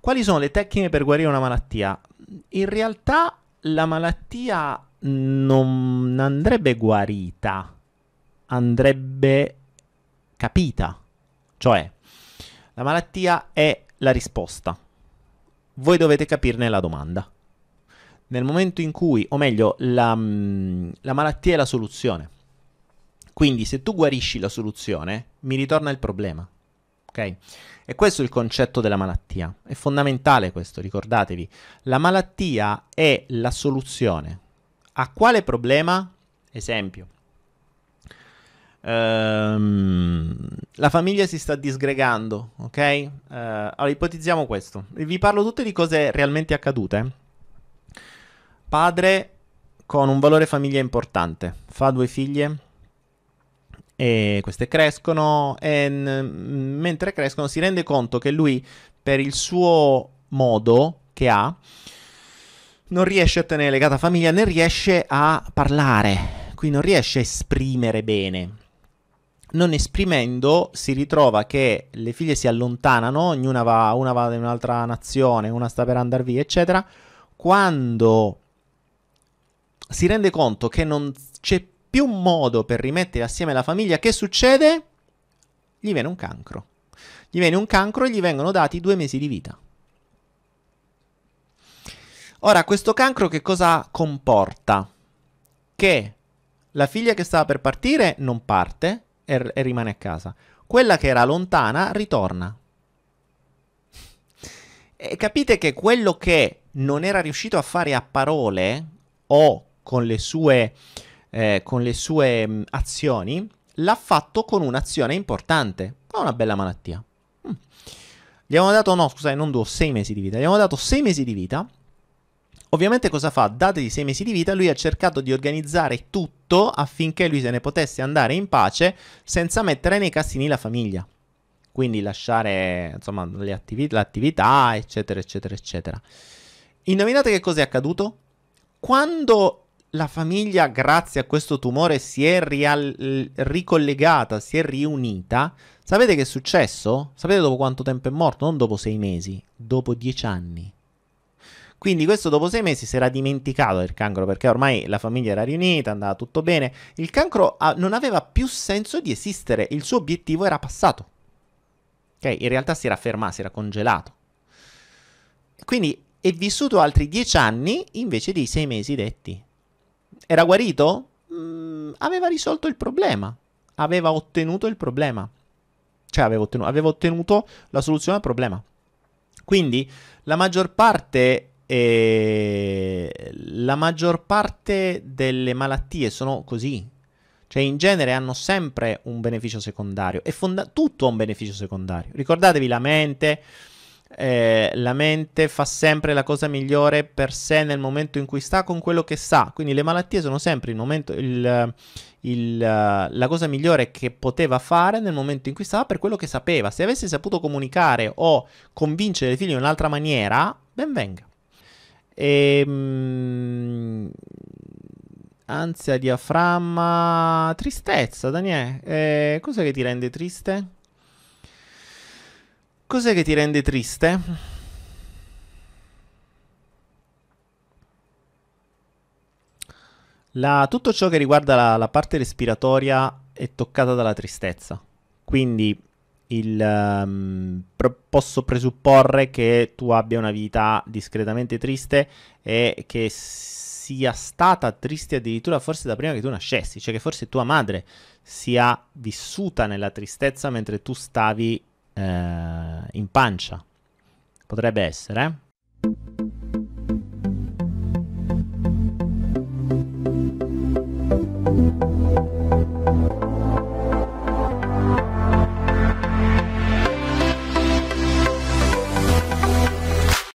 Quali sono le tecniche per guarire una malattia? In realtà la malattia non andrebbe guarita, andrebbe capita. Cioè, la malattia è la risposta. Voi dovete capirne la domanda. Nel momento in cui, o meglio, la, mm, la malattia è la soluzione. Quindi se tu guarisci la soluzione, mi ritorna il problema ok? E questo è il concetto della malattia. È fondamentale questo, ricordatevi. La malattia è la soluzione. A quale problema? Esempio. Ehm, la famiglia si sta disgregando, ok? Ehm, allora ipotizziamo questo. Vi parlo tutte di cose realmente accadute. Padre con un valore famiglia importante, fa due figlie, e queste crescono e mentre crescono si rende conto che lui per il suo modo che ha non riesce a tenere legata a famiglia né riesce a parlare, qui non riesce a esprimere bene. Non esprimendo si ritrova che le figlie si allontanano, ognuna va, una va in un'altra nazione, una sta per andare via, eccetera. Quando si rende conto che non c'è più più modo per rimettere assieme la famiglia, che succede? Gli viene un cancro. Gli viene un cancro e gli vengono dati due mesi di vita. Ora, questo cancro che cosa comporta? Che la figlia che stava per partire non parte e, r- e rimane a casa. Quella che era lontana ritorna. E capite che quello che non era riuscito a fare a parole o con le sue eh, con le sue mh, mm, azioni, l'ha fatto con un'azione importante, con una bella malattia. Mm. Gli abbiamo dato, no, scusate, non do sei mesi di vita, gli abbiamo dato sei mesi di vita. Ovviamente cosa fa? Dategli sei mesi di vita, lui ha cercato di organizzare tutto affinché lui se ne potesse andare in pace senza mettere nei cassini la famiglia. Quindi lasciare, insomma, attivi- l'attività, eccetera, eccetera, eccetera. Indovinate che cosa è accaduto? Quando la famiglia, grazie a questo tumore, si è rial- ricollegata, si è riunita. Sapete che è successo? Sapete dopo quanto tempo è morto? Non dopo sei mesi, dopo dieci anni. Quindi questo dopo sei mesi si era dimenticato del cancro perché ormai la famiglia era riunita, andava tutto bene. Il cancro ah, non aveva più senso di esistere, il suo obiettivo era passato. Ok, in realtà si era fermato, si era congelato. Quindi è vissuto altri dieci anni invece dei sei mesi detti. Era guarito? Mm, aveva risolto il problema. Aveva ottenuto il problema. Cioè aveva ottenuto, aveva ottenuto la soluzione al problema. Quindi la maggior parte e eh, la maggior parte delle malattie sono così. Cioè, in genere hanno sempre un beneficio secondario. E fonda- tutto ha un beneficio secondario. Ricordatevi la mente, eh, la mente fa sempre la cosa migliore per sé nel momento in cui sta con quello che sa. Quindi le malattie sono sempre il momento, il, il, eh, la cosa migliore che poteva fare nel momento in cui stava per quello che sapeva. Se avesse saputo comunicare o convincere i figli in un'altra maniera, ben venga. E, ehm, mh, ansia, diaframma, tristezza, Daniele. Eh, cosa che ti rende triste? Cos'è che ti rende triste? La, tutto ciò che riguarda la, la, parte respiratoria è toccata dalla tristezza. Quindi il, um, pro, posso presupporre che tu abbia una vita discretamente triste e che sia stata triste addirittura forse da prima che tu nascessi, cioè che forse tua madre sia vissuta nella tristezza mentre tu stavi eh, in pancia. Potrebbe essere. Eh?